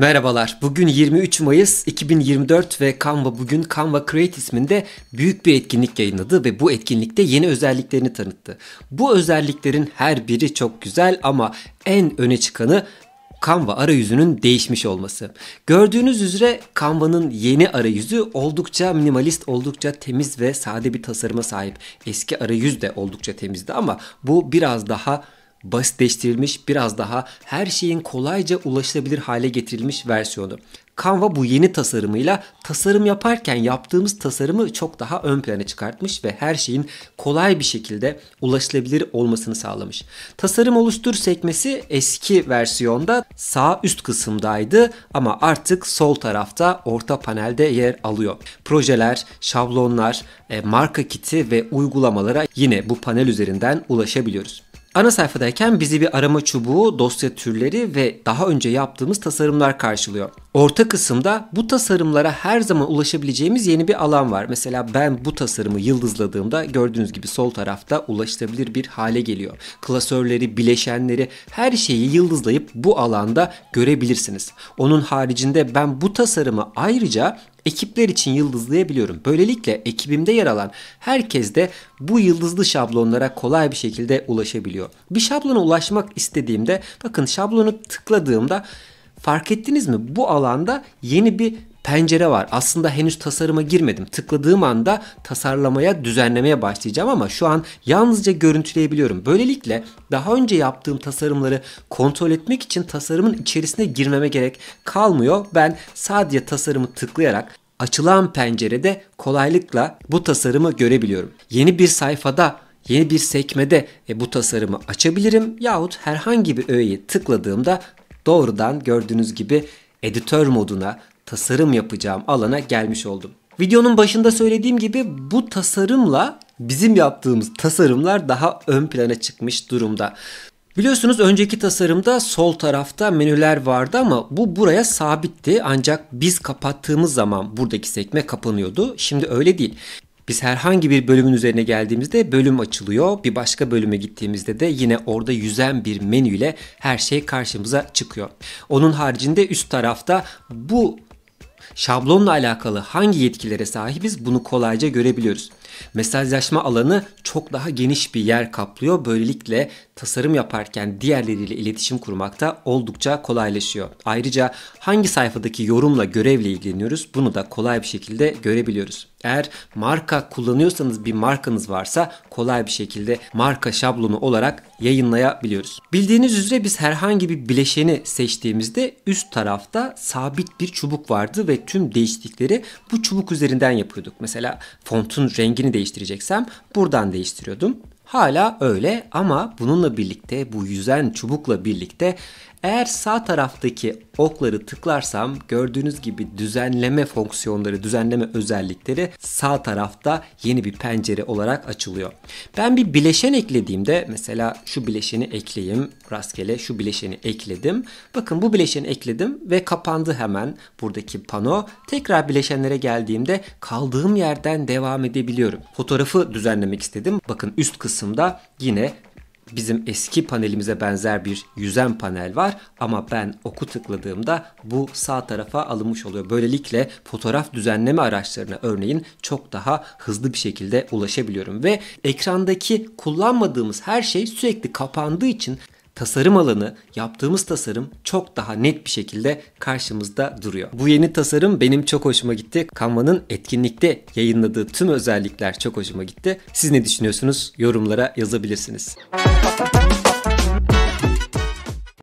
Merhabalar. Bugün 23 Mayıs 2024 ve Canva bugün Canva Create isminde büyük bir etkinlik yayınladı ve bu etkinlikte yeni özelliklerini tanıttı. Bu özelliklerin her biri çok güzel ama en öne çıkanı Canva arayüzünün değişmiş olması. Gördüğünüz üzere Canva'nın yeni arayüzü oldukça minimalist, oldukça temiz ve sade bir tasarıma sahip. Eski arayüz de oldukça temizdi ama bu biraz daha basitleştirilmiş biraz daha her şeyin kolayca ulaşılabilir hale getirilmiş versiyonu. Canva bu yeni tasarımıyla tasarım yaparken yaptığımız tasarımı çok daha ön plana çıkartmış ve her şeyin kolay bir şekilde ulaşılabilir olmasını sağlamış. Tasarım oluştur sekmesi eski versiyonda sağ üst kısımdaydı ama artık sol tarafta orta panelde yer alıyor. Projeler, şablonlar, e, marka kiti ve uygulamalara yine bu panel üzerinden ulaşabiliyoruz. Ana sayfadayken bizi bir arama çubuğu, dosya türleri ve daha önce yaptığımız tasarımlar karşılıyor. Orta kısımda bu tasarımlara her zaman ulaşabileceğimiz yeni bir alan var. Mesela ben bu tasarımı yıldızladığımda gördüğünüz gibi sol tarafta ulaşılabilir bir hale geliyor. Klasörleri, bileşenleri her şeyi yıldızlayıp bu alanda görebilirsiniz. Onun haricinde ben bu tasarımı ayrıca ekipler için yıldızlayabiliyorum. Böylelikle ekibimde yer alan herkes de bu yıldızlı şablonlara kolay bir şekilde ulaşabiliyor. Bir şablona ulaşmak istediğimde bakın şablonu tıkladığımda fark ettiniz mi? Bu alanda yeni bir pencere var. Aslında henüz tasarıma girmedim. Tıkladığım anda tasarlamaya, düzenlemeye başlayacağım ama şu an yalnızca görüntüleyebiliyorum. Böylelikle daha önce yaptığım tasarımları kontrol etmek için tasarımın içerisine girmeme gerek kalmıyor. Ben sadece tasarımı tıklayarak açılan pencerede kolaylıkla bu tasarımı görebiliyorum. Yeni bir sayfada yeni bir sekmede e, bu tasarımı açabilirim yahut herhangi bir öğeyi tıkladığımda doğrudan gördüğünüz gibi editör moduna, tasarım yapacağım alana gelmiş oldum. Videonun başında söylediğim gibi bu tasarımla bizim yaptığımız tasarımlar daha ön plana çıkmış durumda. Biliyorsunuz önceki tasarımda sol tarafta menüler vardı ama bu buraya sabitti ancak biz kapattığımız zaman buradaki sekme kapanıyordu. Şimdi öyle değil. Biz herhangi bir bölümün üzerine geldiğimizde bölüm açılıyor. Bir başka bölüme gittiğimizde de yine orada yüzen bir menüyle her şey karşımıza çıkıyor. Onun haricinde üst tarafta bu Şablonla alakalı hangi yetkilere sahibiz bunu kolayca görebiliyoruz. Mesajlaşma alanı çok daha geniş bir yer kaplıyor. Böylelikle tasarım yaparken diğerleriyle iletişim kurmakta oldukça kolaylaşıyor. Ayrıca hangi sayfadaki yorumla görevle ilgileniyoruz bunu da kolay bir şekilde görebiliyoruz. Eğer marka kullanıyorsanız bir markanız varsa kolay bir şekilde marka şablonu olarak yayınlayabiliyoruz. Bildiğiniz üzere biz herhangi bir bileşeni seçtiğimizde üst tarafta sabit bir çubuk vardı ve tüm değişiklikleri bu çubuk üzerinden yapıyorduk. Mesela fontun rengini değiştireceksem buradan değiştiriyordum. Hala öyle ama bununla birlikte bu yüzen çubukla birlikte eğer sağ taraftaki okları tıklarsam gördüğünüz gibi düzenleme fonksiyonları, düzenleme özellikleri sağ tarafta yeni bir pencere olarak açılıyor. Ben bir bileşen eklediğimde mesela şu bileşeni ekleyeyim rastgele şu bileşeni ekledim. Bakın bu bileşeni ekledim ve kapandı hemen buradaki pano. Tekrar bileşenlere geldiğimde kaldığım yerden devam edebiliyorum. Fotoğrafı düzenlemek istedim. Bakın üst kısım kısımda yine bizim eski panelimize benzer bir yüzen panel var ama ben oku tıkladığımda bu sağ tarafa alınmış oluyor. Böylelikle fotoğraf düzenleme araçlarına örneğin çok daha hızlı bir şekilde ulaşabiliyorum ve ekrandaki kullanmadığımız her şey sürekli kapandığı için tasarım alanı, yaptığımız tasarım çok daha net bir şekilde karşımızda duruyor. Bu yeni tasarım benim çok hoşuma gitti. Canva'nın etkinlikte yayınladığı tüm özellikler çok hoşuma gitti. Siz ne düşünüyorsunuz? Yorumlara yazabilirsiniz. Müzik